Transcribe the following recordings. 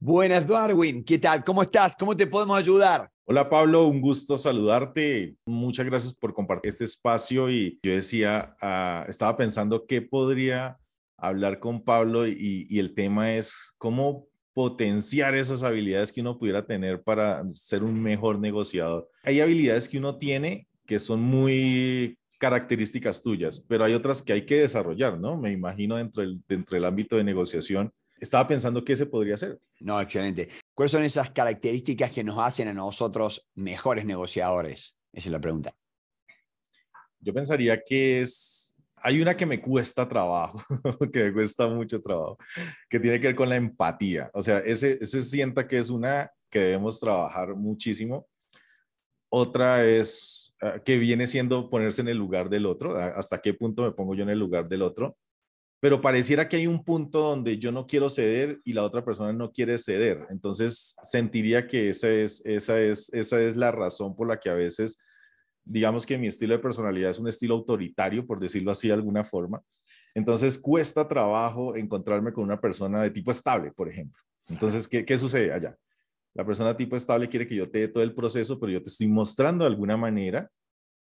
Buenas, Darwin. ¿Qué tal? ¿Cómo estás? ¿Cómo te podemos ayudar? Hola, Pablo. Un gusto saludarte. Muchas gracias por compartir este espacio. Y yo decía, ah, estaba pensando qué podría hablar con Pablo y, el tema es cómo potenciar esas habilidades que uno pudiera tener para ser un mejor negociador. Hay habilidades que uno tiene que son muy características tuyas, pero hay otras que hay que desarrollar, ¿no? Me imagino dentro del, dentro del ámbito de negociación estaba pensando qué se podría hacer. No, excelente. ¿Cuáles son esas características que nos hacen a nosotros mejores negociadores? Esa es la pregunta. Yo pensaría que es, hay una que me cuesta trabajo, que me cuesta mucho trabajo, que tiene que ver con la empatía. O sea, ese, ese sienta que es una que debemos trabajar muchísimo. Otra es ah, que viene siendo ponerse en el lugar del otro, ah, hasta qué punto me pongo yo en el lugar del otro pero pareciera que hay un punto donde yo no quiero ceder y la otra persona no quiere ceder. Entonces sentiría que esa es, esa es, esa es la razón por la que a veces, digamos que mi estilo de personalidad es un estilo autoritario, por decirlo así de alguna forma. Entonces cuesta trabajo encontrarme con una persona de tipo estable, por ejemplo. Entonces, ¿qué, qué sucede allá? La persona tipo estable quiere que yo te dé todo el proceso, pero yo te estoy mostrando de alguna manera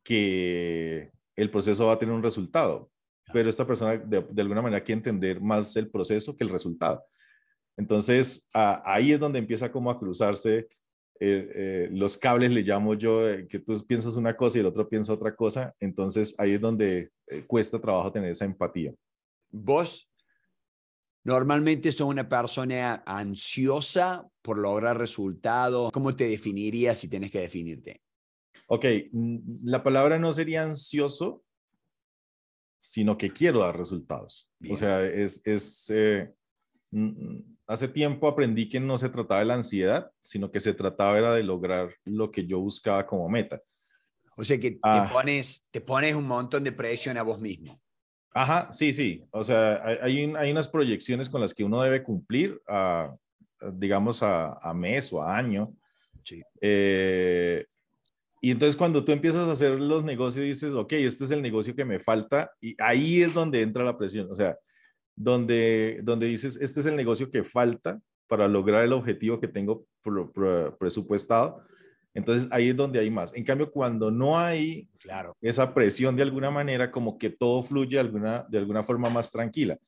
que el proceso va a tener un resultado pero esta persona de, alguna manera quiere entender más el proceso que el resultado. Entonces, ahí es donde empieza como a cruzarse eh, eh, los cables, le llamo yo, eh, que tú piensas una cosa y el otro piensa otra cosa. Entonces, ahí es donde cuesta trabajo tener esa empatía. Vos normalmente sos una persona ansiosa por lograr resultados. ¿Cómo te definirías si tienes que definirte? Ok, mm, la palabra no sería ansioso, sino que quiero dar resultados. O sea, es, eh, mm, mm, hace tiempo aprendí que no se trataba de la ansiedad, sino que se trataba era de lograr lo que yo buscaba como meta. O sea que te, ah. pones, te pones un montón de presión a vos mismo. Ajá, sí, sí. O sea, hay, unas proyecciones con las que uno debe cumplir, digamos, a, mes o a año. Sí. Eh, y entonces cuando tú empiezas a hacer los negocios dices, ok, este es el negocio que me falta y ahí es donde entra la presión, o sea, donde, donde dices, este es el negocio que falta para lograr el objetivo que tengo presupuestado. Entonces ahí es donde hay más. En cambio, cuando no hay claro. esa presión de alguna manera, como que todo fluye de alguna, de alguna forma más tranquila.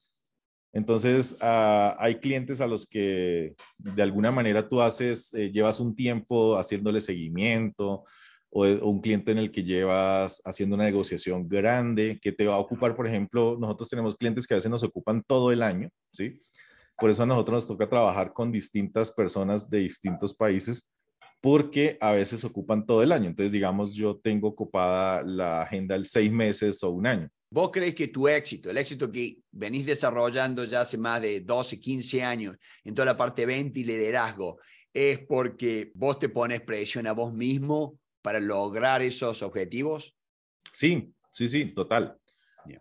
Entonces, ah, hay clientes a los que de alguna manera tú haces, eh, llevas un tiempo haciéndole seguimiento, o, e, un cliente en el que llevas haciendo una negociación grande que te va a ocupar, por ejemplo, nosotros tenemos clientes que a veces nos ocupan todo el año, ¿sí? Por eso a nosotros nos toca trabajar con distintas personas de distintos países porque a veces ocupan todo el año. Entonces, digamos, yo tengo ocupada la agenda el seis meses o un año. ¿Vos crees que tu éxito, el éxito que venís desarrollando ya hace más de 12, 15 años en toda la parte 20 y liderazgo, es porque vos te pones presión a vos mismo para lograr esos objetivos? Sí, sí, sí, total.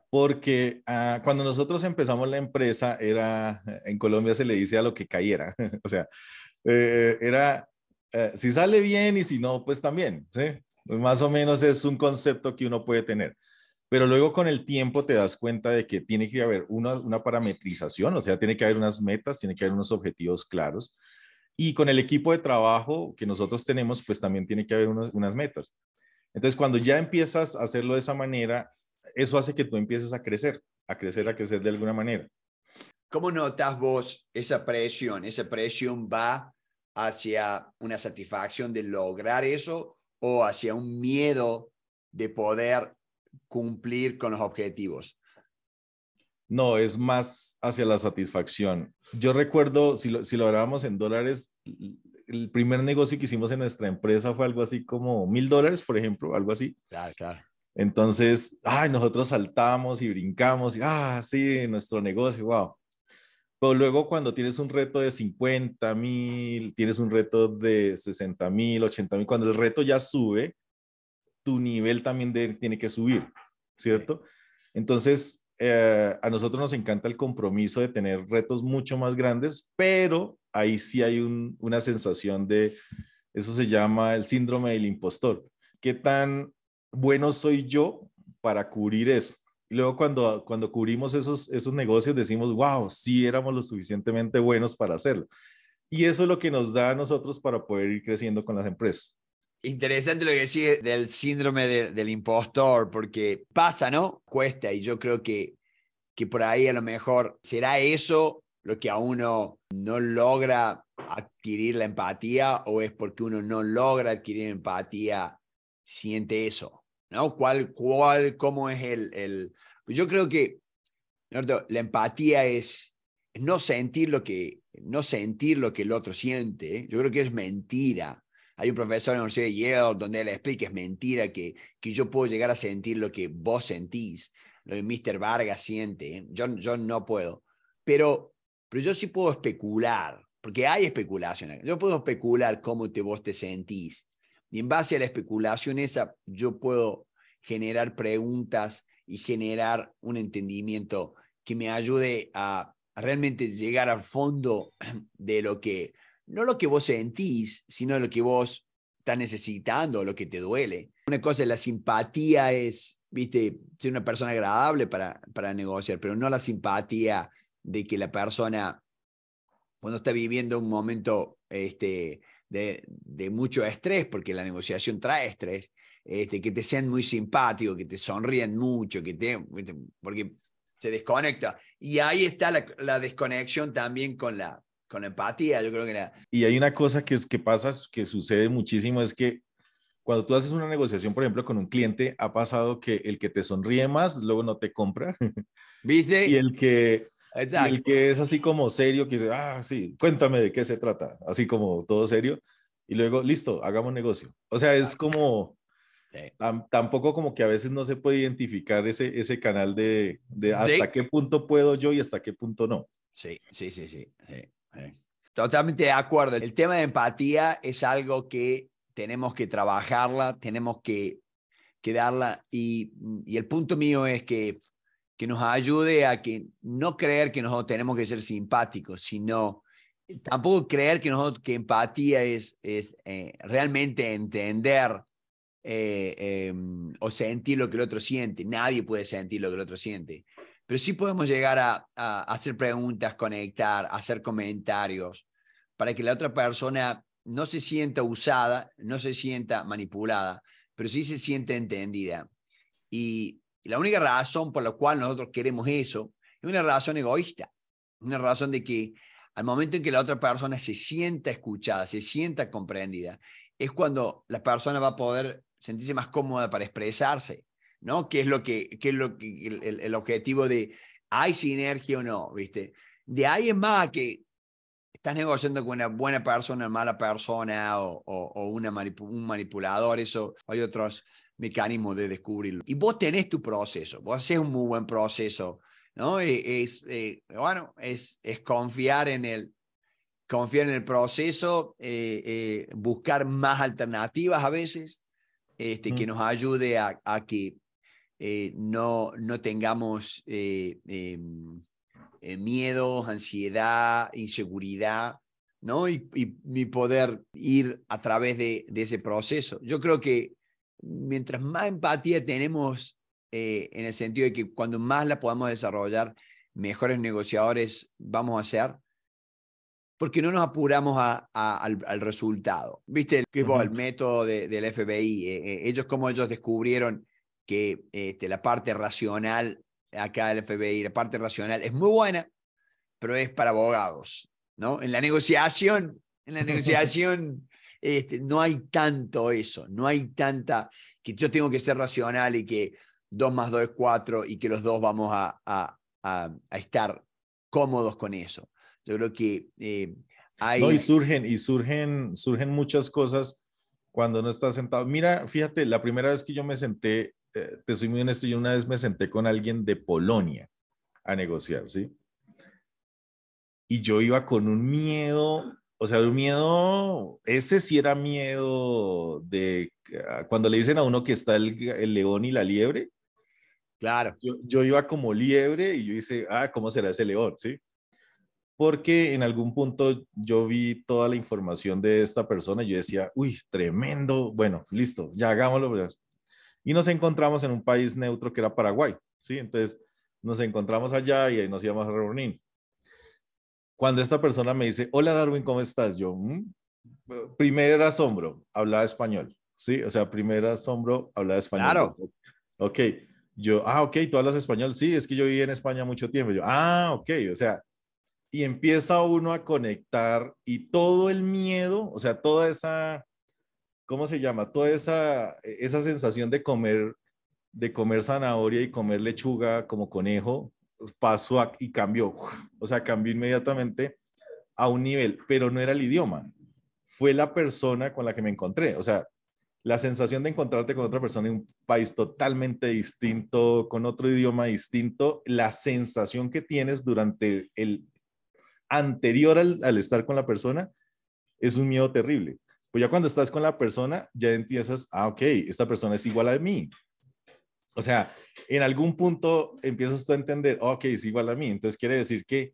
Porque ah, cuando nosotros empezamos la empresa, era, en Colombia se le dice a lo que cayera, o sea, eh, era, eh, si sale bien y si no, pues también, ¿sí? más o menos es un concepto que uno puede tener. Pero luego con el tiempo te das cuenta de que tiene que haber una, una parametrización, o sea, tiene que haber unas metas, tiene que haber unos objetivos claros y con el equipo de trabajo que nosotros tenemos, pues también tiene que haber unas metas. Entonces, cuando ya empiezas a hacerlo de esa manera, eso hace que tú empieces a crecer, a crecer, a crecer de alguna manera. ¿Cómo notas vos esa presión? ¿Esa presión va hacia una satisfacción de lograr eso o hacia un miedo de poder cumplir con los objetivos? No, es más hacia la satisfacción. Yo recuerdo, si lo, si hablábamos en dólares, el primer negocio que hicimos en nuestra empresa fue algo así como mil dólares, por ejemplo, algo así. Claro, claro. Entonces, ay, nosotros saltamos y brincamos y, ah, sí, nuestro negocio, wow. Pero luego cuando tienes un reto de 50 mil, tienes un reto de 60 mil, 80 mil, cuando el reto ya sube, tu nivel también tiene que subir, ¿cierto? Entonces, eh, a nosotros nos encanta el compromiso de tener retos mucho más grandes, pero ahí sí hay una sensación de, eso se llama el síndrome del impostor. ¿Qué tan bueno soy yo para cubrir eso? luego cuando, cuando cubrimos esos, esos negocios decimos, wow, sí éramos lo suficientemente buenos para hacerlo. Y eso es lo que nos da a nosotros para poder ir creciendo con las empresas. Interesante lo que decís del síndrome del impostor, porque pasa, ¿no? Cuesta, y yo creo que, que por ahí a lo mejor será eso lo que a uno no logra adquirir la empatía o es porque uno no logra adquirir empatía, siente eso, ¿no? ¿Cuál, cuál cómo es el, el... Yo creo que la empatía es no sentir lo que no sentir lo que el otro siente. ¿eh? Yo creo que es mentira. Hay un profesor en la Universidad de Yale donde le explica, es mentira, que, que yo puedo llegar a sentir lo que vos sentís, lo que Mr. Vargas siente. ¿eh? Yo, yo no puedo. Pero, pero yo sí puedo especular, porque hay especulación. Yo puedo especular cómo te, vos te sentís. Y en base a la especulación esa, yo puedo generar preguntas y generar un entendimiento que me ayude a realmente llegar al fondo de lo que no lo que vos sentís, sino lo que vos estás necesitando, lo que te duele. Una cosa es la simpatía, es, viste, ser una persona agradable para, para negociar, pero no la simpatía de que la persona, cuando está viviendo un momento este, de, mucho estrés, porque la negociación trae estrés, este, que te sean muy simpáticos, que te sonríen mucho, que te, porque se desconecta. Y ahí está la desconexión también con la, con empatía, yo creo que era. Y hay una cosa que, es, que pasa, que sucede muchísimo, es que cuando tú haces una negociación, por ejemplo, con un cliente, ha pasado que el que te sonríe más, luego no te compra. ¿Viste? Y el que, el que es así como serio, que dice, ah, sí, cuéntame de qué se trata, así como todo serio, y luego, listo, hagamos negocio. O sea, es como, tampoco como que a veces no se puede identificar ese, ese canal de, de hasta qué punto puedo yo y hasta qué punto no. Sí, sí, sí, sí, sí. Totalmente de acuerdo. El tema de empatía es algo que tenemos que trabajarla, tenemos que, darla. Y, el punto mío es que, que nos ayude a que no creer que nosotros tenemos que ser simpáticos, sino tampoco creer que, nosotros, que empatía es, es eh, realmente entender eh, em, o sentir lo que el otro siente. Nadie puede sentir lo que el otro siente pero sí podemos llegar a, hacer preguntas, conectar, hacer comentarios, para que la otra persona no se sienta usada, no se sienta manipulada, pero sí se sienta entendida. Y la única razón por la cual nosotros queremos eso es una razón egoísta, una razón de que al momento en que la otra persona se sienta escuchada, se sienta comprendida, es cuando la persona va a poder sentirse más cómoda para expresarse, ¿no? ¿Qué es lo que, qué es lo que el, el, objetivo de hay sinergia o no, viste? De ahí es más que estás negociando con una buena persona, una mala persona o, o, una un manipulador, eso hay otros mecanismos de descubrirlo. Y vos tenés tu proceso, vos haces un muy buen proceso, ¿no? Eh, es, eh, bueno, es, es confiar en el, confiar en el proceso, eh, buscar más alternativas a veces, este, que mm. nos ayude a, a, que eh, no, no tengamos eh, em, eh, miedos, miedo, ansiedad, inseguridad, ¿no? Y, y, poder ir a través de, ese proceso. Yo creo que mientras más empatía tenemos en el sentido de que cuando más la podamos desarrollar, mejores negociadores vamos a ser, porque no nos apuramos al, resultado. ¿Viste el, el método del FBI? ellos, como ellos descubrieron que este, la parte racional acá del FBI, la parte racional es muy buena, pero es para abogados, ¿no? En la negociación, en la negociación este, no hay tanto eso, no hay tanta que yo tengo que ser racional y que 2 más 2 es 4 y que los dos vamos a, a, a, estar cómodos con eso. Yo creo que eh, hay... y surgen, y surgen, surgen muchas cosas cuando no estás sentado. Mira, fíjate, la primera vez que yo me senté eh, te soy muy honesto, yo una vez me senté con alguien de Polonia a negociar, ¿sí? Y yo iba con un miedo, o sea, un miedo, ese sí era miedo de ah, cuando le dicen a uno que está el, león y la liebre. Claro. Yo, iba como liebre y yo hice, ah, ¿cómo será ese león? ¿Sí? Porque en algún punto yo vi toda la información de esta persona y yo decía, uy, tremendo, bueno, listo, ya hagámoslo. Pues, y nos encontramos en un país neutro que era Paraguay, ¿sí? Entonces nos encontramos allá y ahí nos íbamos a reunir. Cuando esta persona me dice, hola Darwin, ¿cómo estás? Yo, mm, primer asombro, hablaba español, ¿sí? O sea, primer asombro, hablaba español. Claro. Ok, yo, ah, ok, tú hablas español, sí, es que yo viví en España mucho tiempo. Yo, ah, ok, o sea, y empieza uno a conectar y todo el miedo, o sea, toda esa ¿cómo se llama? Toda e, esa, sensación de comer, de comer zanahoria y comer lechuga como conejo, pues, pasó y cambió. O sea, cambió inmediatamente a un nivel, pero no era el idioma, fue la persona con la que me encontré. O sea, la sensación de encontrarte con otra persona en un país totalmente distinto, con otro idioma distinto, la sensación que tienes durante el anterior al estar con la persona es un miedo terrible. Pues ya cuando estás con la persona, ya empiezas, ah, ok, esta persona es igual a mí. O sea, en algún punto empiezas tú a entender, ah, ok, es igual a mí. Entonces quiere decir que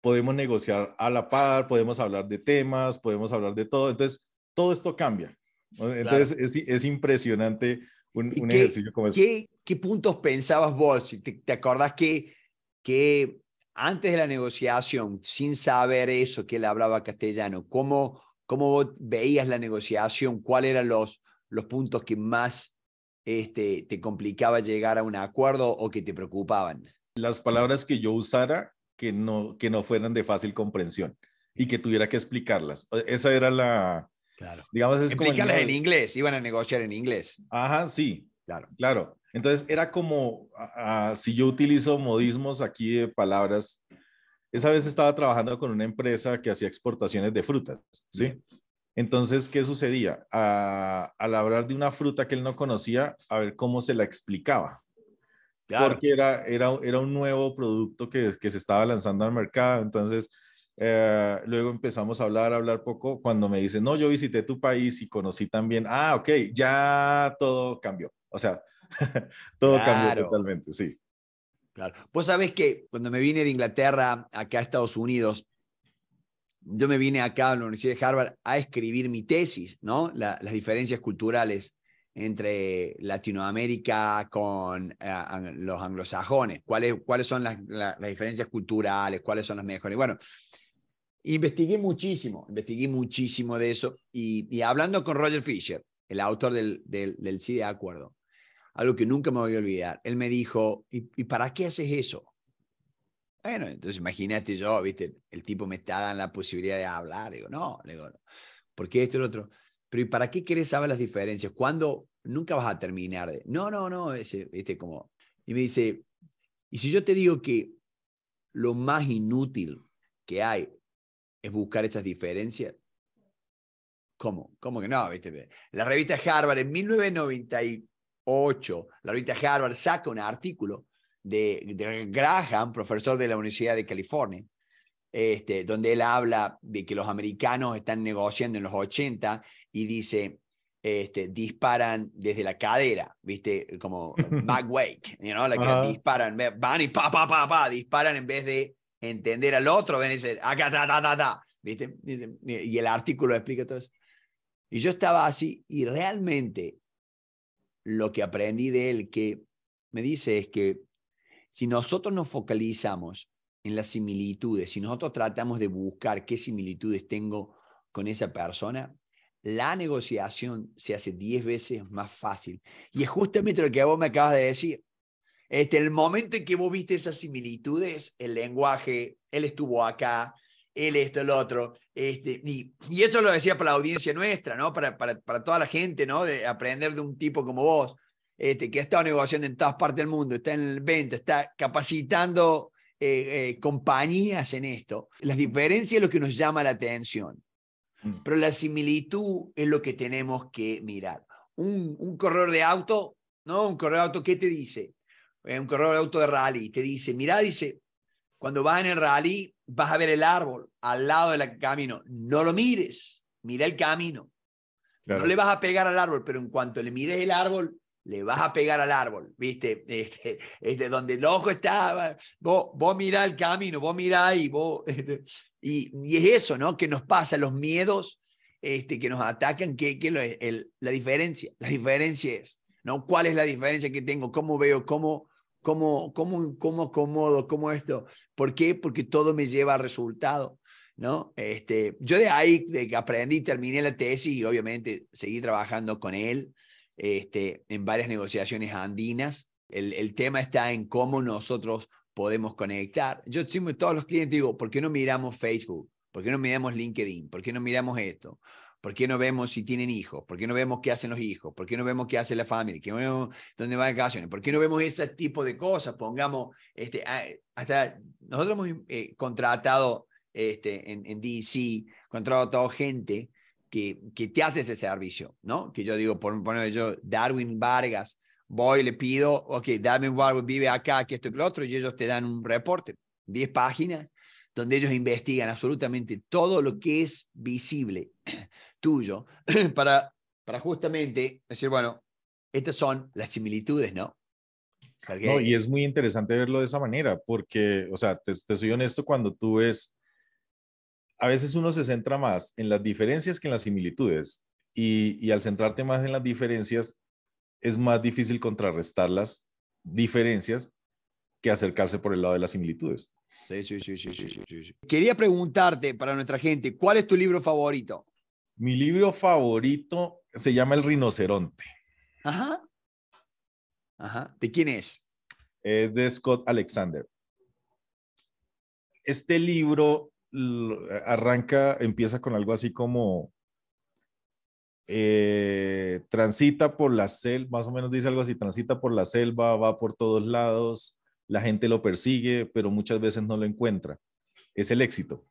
podemos negociar a la par, podemos hablar de temas, podemos hablar de todo. Entonces, todo esto cambia. Entonces, es, es, impresionante un, qué, ejercicio como ese. ¿qué, puntos pensabas vos? ¿Te, te acordás que, que antes de la negociación, sin saber eso, que él hablaba castellano, ¿cómo, ¿Cómo veías la negociación? ¿Cuáles eran los, los puntos que más este, te complicaba llegar a un acuerdo o que te preocupaban? Las palabras que yo usara que no, que no fueran de fácil comprensión y que tuviera que explicarlas. E, esa era la... Claro. Digamos, es en inglés, iban a negociar en inglés. Ajá, sí. Claro. Claro. Entonces era como, si yo utilizo modismos aquí de palabras, esa vez estaba trabajando con una empresa que hacía exportaciones de frutas, ¿sí? Entonces, ¿qué sucedía? A, al hablar de una fruta que él no conocía, a ver cómo se la explicaba. Porque era, era, era un nuevo producto que, que se estaba lanzando al mercado. Entonces, eh, luego empezamos a hablar, a hablar poco, cuando me dice, no, yo visité tu país y conocí también, ah, ok, ya todo cambió, o sea, todo cambió totalmente, sí. Claro. Vos sabés que cuando me vine de Inglaterra acá a Estados Unidos, yo me vine acá a la Universidad de Harvard a escribir mi tesis, ¿no? las diferencias culturales entre Latinoamérica con eh, los anglosajones, cuáles, cuáles son las, diferencias culturales, cuáles son las mejores. Bueno, investigué muchísimo, investigué muchísimo de eso y, hablando con Roger Fisher, el autor del, del, del sí de acuerdo, algo que nunca me voy a olvidar. Él me dijo, ¿y, para qué haces eso? Bueno, entonces imagínate yo, viste, el tipo me está dando la posibilidad de hablar. Digo, no, digo, ¿por qué esto y lo otro? Pero ¿y para qué querés saber las diferencias? ¿Cuándo? Nunca vas a terminar de, no, no, no, ese, como... Y me dice, y si yo te digo que lo más inútil que hay es buscar esas diferencias, ¿cómo? ¿Cómo que no? ¿Viste? La revista Harvard en 1994 8, la Harvard saca un artículo de, de, Graham, profesor de la Universidad de California, este, donde él habla de que los americanos están negociando en los 80 y dice, este, disparan desde la cadera, ¿viste? Como Mac Wake, you know, disparan, van y pa, pa, pa, pa, disparan en vez de entender al otro, ven y acá, ta, ta, ta, ta, ¿viste? Y el artículo explica todo eso. Y yo estaba así, y realmente lo que aprendí de él que me dice es que si nosotros nos focalizamos en las similitudes, si nosotros tratamos de buscar qué similitudes tengo con esa persona, la negociación se hace 10 veces más fácil. Y es justamente lo que vos me acabas de decir. Este, el momento en que vos viste esas similitudes, el lenguaje, él estuvo acá, él esto, el otro. Este, y, y, eso lo decía para la audiencia nuestra, ¿no? Para, para, toda la gente, ¿no? De aprender de un tipo como vos, este, que ha estado negociando en todas partes del mundo, está en venta, está capacitando eh, eh, compañías en esto. Las diferencias es lo que nos llama la atención, mm. pero la similitud es lo que tenemos que mirar. Un, un corredor de auto, ¿no? Un corredor de auto, ¿qué te dice? Eh, un corredor de auto de rally, te dice, mira, dice, cuando vas en el rally, vas a ver el árbol al lado del camino. No lo mires, mira el camino. No le vas a pegar al árbol, pero en cuanto le mires el árbol, le vas a pegar al árbol, ¿viste? Este, este donde el ojo está, vos, vos mirá el camino, vos mirá ahí, vos, este, y, es eso, ¿no? Que nos pasa, los miedos este, que nos atacan, que, que la diferencia, la diferencia es, ¿no? ¿Cuál es la diferencia que tengo? ¿Cómo veo? ¿Cómo ¿Cómo, cómo, cómo acomodo? ¿Cómo esto? ¿Por qué? Porque todo me lleva a resultado. ¿no? Este, yo de ahí de que aprendí, terminé la tesis y obviamente seguí trabajando con él este, en varias negociaciones andinas. El, el, tema está en cómo nosotros podemos conectar. Yo siempre todos los clientes digo, ¿por qué no miramos Facebook? ¿Por qué no miramos LinkedIn? ¿Por qué no miramos esto? ¿Por qué no vemos si tienen hijos? ¿Por qué no vemos qué hacen los hijos? ¿Por qué no vemos qué hace la familia? ¿Qué vemos dónde van vacaciones? ¿Por qué no vemos ese tipo de cosas? Pongamos, este, ah, hasta nosotros hemos eh, contratado este, en, DC, contratado a gente que, que, te hace ese servicio, ¿no? Que yo digo, por poner yo, Darwin Vargas, voy, le pido, ok, Darwin Vargas vive acá, que esto y lo otro, y ellos te dan un reporte, 10 páginas, donde ellos investigan absolutamente todo lo que es visible tuyo para, para justamente decir, bueno, estas son las similitudes, ¿no? y es muy interesante verlo de esa manera, porque, o sea, te, soy honesto, cuando tú ves, a veces uno se centra más en las diferencias que en las similitudes, y, y al centrarte más en las diferencias, es más difícil contrarrestar las diferencias que acercarse por el lado de las similitudes. Quería preguntarte para nuestra gente, ¿cuál es tu libro favorito? Mi libro favorito se llama El rinoceronte. Ajá. Ajá. ¿De quién es? Es de Scott Alexander. Este libro arranca, empieza con algo así como eh, transita por la selva, más o menos dice algo así, transita por la selva, va por todos lados, la gente lo persigue, pero muchas veces no lo encuentra. Es el éxito.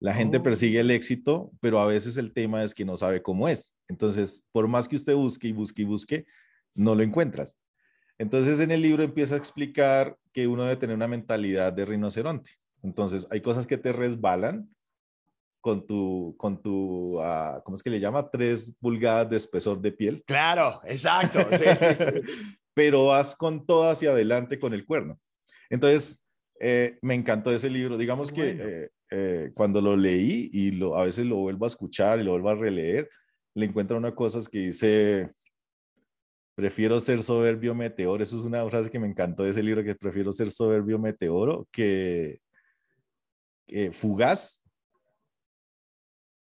La gente oh. persigue el éxito, pero a veces el tema es que no sabe cómo es. Entonces, por más que usted busque y busque y busque, no lo encuentras. Entonces, en el libro empieza a explicar que uno debe tener una mentalidad de rinoceronte. Entonces, hay cosas que te resbalan con tu, con tu ah, ¿cómo es que le llama? Tres pulgadas de espesor de piel. Claro, exacto. sí, sí. pero vas con todo hacia adelante con el cuerno. Entonces, eh, me encantó ese libro. Digamos que eh, eh, cuando lo leí y lo, a veces lo vuelvo a escuchar y lo vuelvo a releer, le encuentro una cosa que dice, prefiero ser soberbio meteoro. Eso es una frase que me encantó de ese libro, que prefiero ser soberbio meteoro que, fugaz,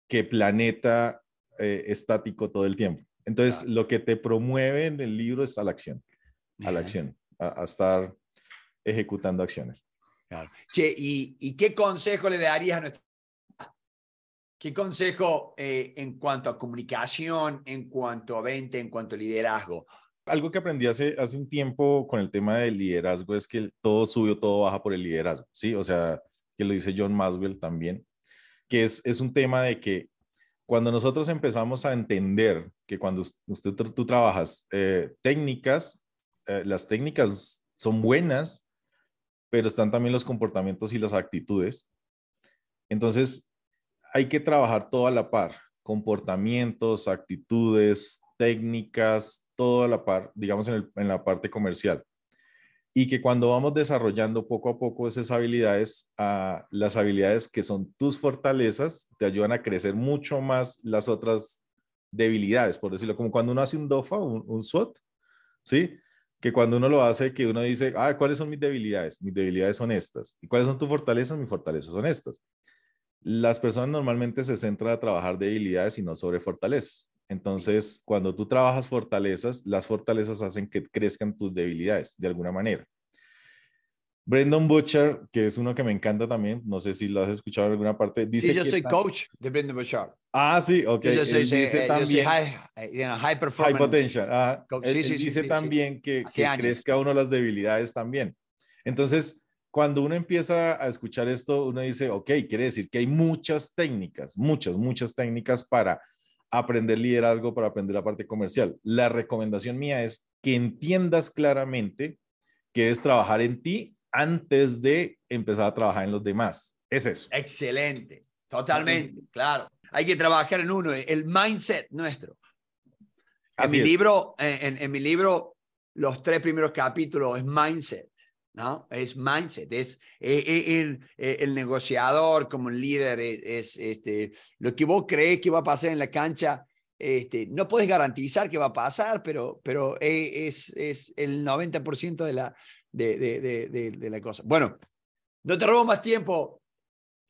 que planeta estático todo el tiempo. Entonces, lo que te promueve en el libro es la acción a la acción, a, estar ejecutando acciones. Che, ¿y, qué consejo le darías a nuestro... ¿Qué consejo eh, en cuanto a comunicación, en cuanto a venta, en cuanto a liderazgo? Algo que aprendí hace, hace un tiempo con el tema del liderazgo es que todo sube o todo baja por el liderazgo, ¿sí? O sea, que lo dice John Maswell también, que es, es un tema de que cuando nosotros empezamos a entender que cuando usted, tú trabajas eh, técnicas eh, las técnicas son buenas, pero están también los comportamientos y las actitudes. Entonces, hay que trabajar todo a la par, comportamientos, actitudes, técnicas, todo a la par, digamos en, la parte comercial. Y que cuando vamos desarrollando poco a poco esas habilidades, ah, las habilidades que son tus fortalezas te ayudan a crecer mucho más las otras debilidades, por decirlo, como cuando uno hace un DOFA, un, un SWOT, ¿sí? que cuando uno lo hace, que uno dice, ah, ¿cuáles son mis debilidades? Mis debilidades son estas. ¿Y cuáles son tus fortalezas? Mis fortalezas son estas. Las personas normalmente se centran a trabajar debilidades y no sobre fortalezas. Entonces, cuando tú trabajas fortalezas, las fortalezas hacen que crezcan tus debilidades de alguna manera. Brendan Butcher, que es uno que me encanta también, no sé si lo has escuchado en alguna parte, dice... yo soy coach de Brendan Butcher. Ah, sí, ok. Yo soy, dice eh, también... Eh, high, performance. High potential. Ah, sí, sí, dice también que, que crezca uno las debilidades también. Entonces, cuando uno empieza a escuchar esto, uno dice, ok, quiere decir que hay muchas técnicas, muchas, muchas técnicas para aprender liderazgo, para aprender la parte comercial. La recomendación mía es que entiendas claramente que es trabajar en ti antes de empezar a trabajar en los demás. Es eso. Excelente, totalmente, claro. Hay que trabajar en uno, el mindset nuestro. En mi, libro, en, mi libro, los tres primeros capítulos es mindset. ¿no? Es mindset, es, e, e, e, el negociador como el líder, es, este, lo que vos crees que va a pasar en la cancha, este, no puedes garantizar que va a pasar, pero, pero es, el 90% de la, de, la cosa. Bueno, no te robo más tiempo.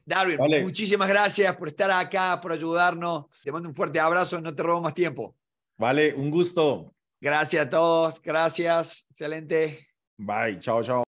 Darwin, muchísimas gracias por estar acá, por ayudarnos. Te mando un fuerte abrazo, no te robo más tiempo. Vale, un gusto. Gracias a todos, gracias, excelente. Bye, chao, chao.